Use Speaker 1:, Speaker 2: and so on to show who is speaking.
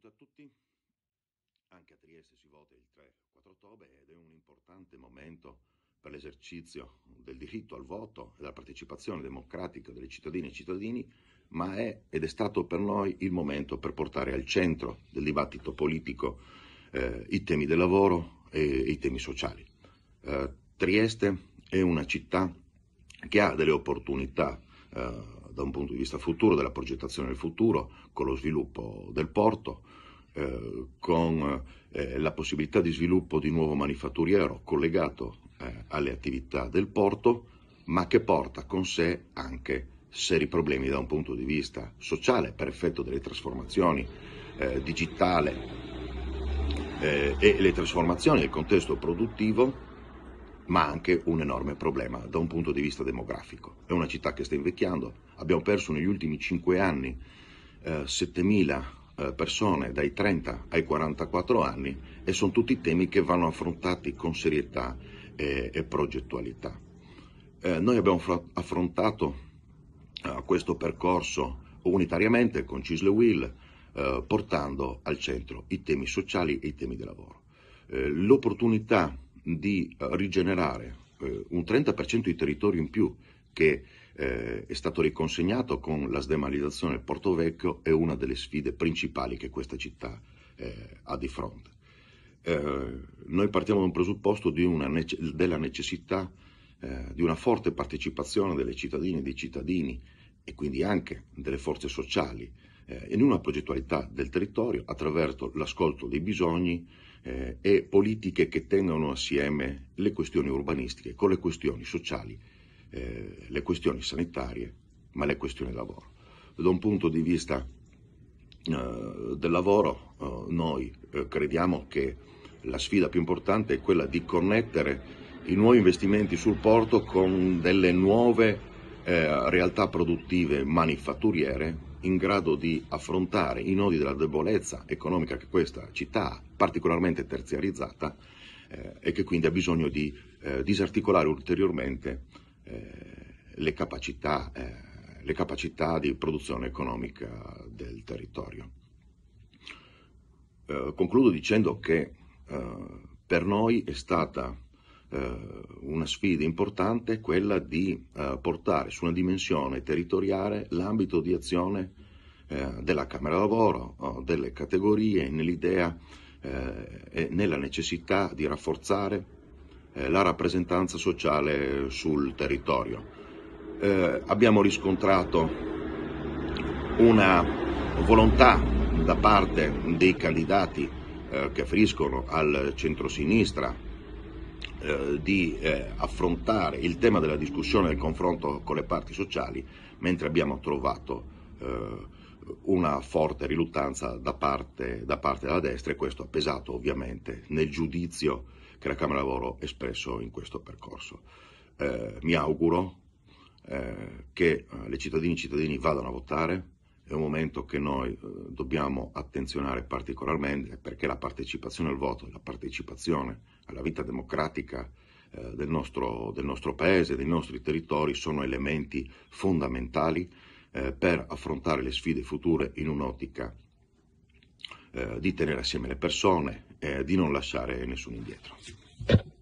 Speaker 1: benvenuti a tutti. Anche a Trieste si vota il 3-4 ottobre ed è un importante momento per l'esercizio del diritto al voto e della partecipazione democratica delle cittadine e cittadini, ma è ed è stato per noi il momento per portare al centro del dibattito politico eh, i temi del lavoro e, i temi sociali. Eh, Trieste è una città che ha delle opportunità eh, da un punto di vista futuro, della progettazione del futuro, con lo sviluppo del porto, eh, con eh, la possibilità di sviluppo di nuovo manifatturiero collegato eh, alle attività del porto, ma che porta con sé anche seri problemi da un punto di vista sociale per effetto delle trasformazioni eh, digitale eh, e le trasformazioni del contesto produttivo ma anche un enorme problema da un punto di vista demografico. È una città che sta invecchiando, abbiamo perso negli ultimi 5 anni eh, 7000 eh, persone dai 30 ai 44 anni e sono tutti temi che vanno affrontati con serietà e, e progettualità. Eh, noi abbiamo affrontato eh, questo percorso unitariamente con Cisle Will, eh, portando al centro i temi sociali e i temi di lavoro. l'opportunità di eh, rigenerare eh, un 30% di territorio in più che eh, è stato riconsegnato con la sdemalizzazione del Porto Vecchio è una delle sfide principali che questa città eh, ha di fronte. Eh, noi partiamo da un presupposto nece- della necessità eh, di una forte partecipazione delle cittadine e dei cittadini e quindi anche delle forze sociali eh, in una progettualità del territorio attraverso l'ascolto dei bisogni eh, e politiche che tengano assieme le questioni urbanistiche con le questioni sociali, eh, le questioni sanitarie, ma le questioni lavoro. Da un punto di vista eh, del lavoro eh, noi eh, crediamo che la sfida più importante è quella di connettere i nuovi investimenti sul porto con delle nuove eh, realtà produttive manifatturiere in grado di affrontare i nodi della debolezza economica che questa città ha, particolarmente terziarizzata, eh, e che quindi ha bisogno di eh, disarticolare ulteriormente eh, le, capacità, eh, le capacità di produzione economica del territorio. Eh, concludo dicendo che eh, per noi è stata eh, una sfida importante è quella di eh, portare su una dimensione territoriale l'ambito di azione eh, della Camera Lavoro, delle categorie, nell'idea e nella necessità di rafforzare la rappresentanza sociale sul territorio. abbiamo riscontrato una volontà da parte dei candidati che afferiscono al centro-sinistra, eh, di eh, affrontare il tema della discussione e del confronto con le parti sociali, mentre abbiamo trovato eh, una forte riluttanza da parte, da parte, della destra e questo ha pesato ovviamente nel giudizio che la Camera Lavoro ha espresso in questo percorso. Eh, mi auguro eh, che le cittadine e i cittadini vadano a votare, è un momento che noi dobbiamo attenzionare particolarmente perché la partecipazione al voto, la partecipazione alla vita democratica eh, del, nostro, del, nostro, paese, dei nostri territori, sono elementi fondamentali eh, per affrontare le sfide future in un'ottica eh, di tenere assieme le persone, eh, di non lasciare nessuno indietro.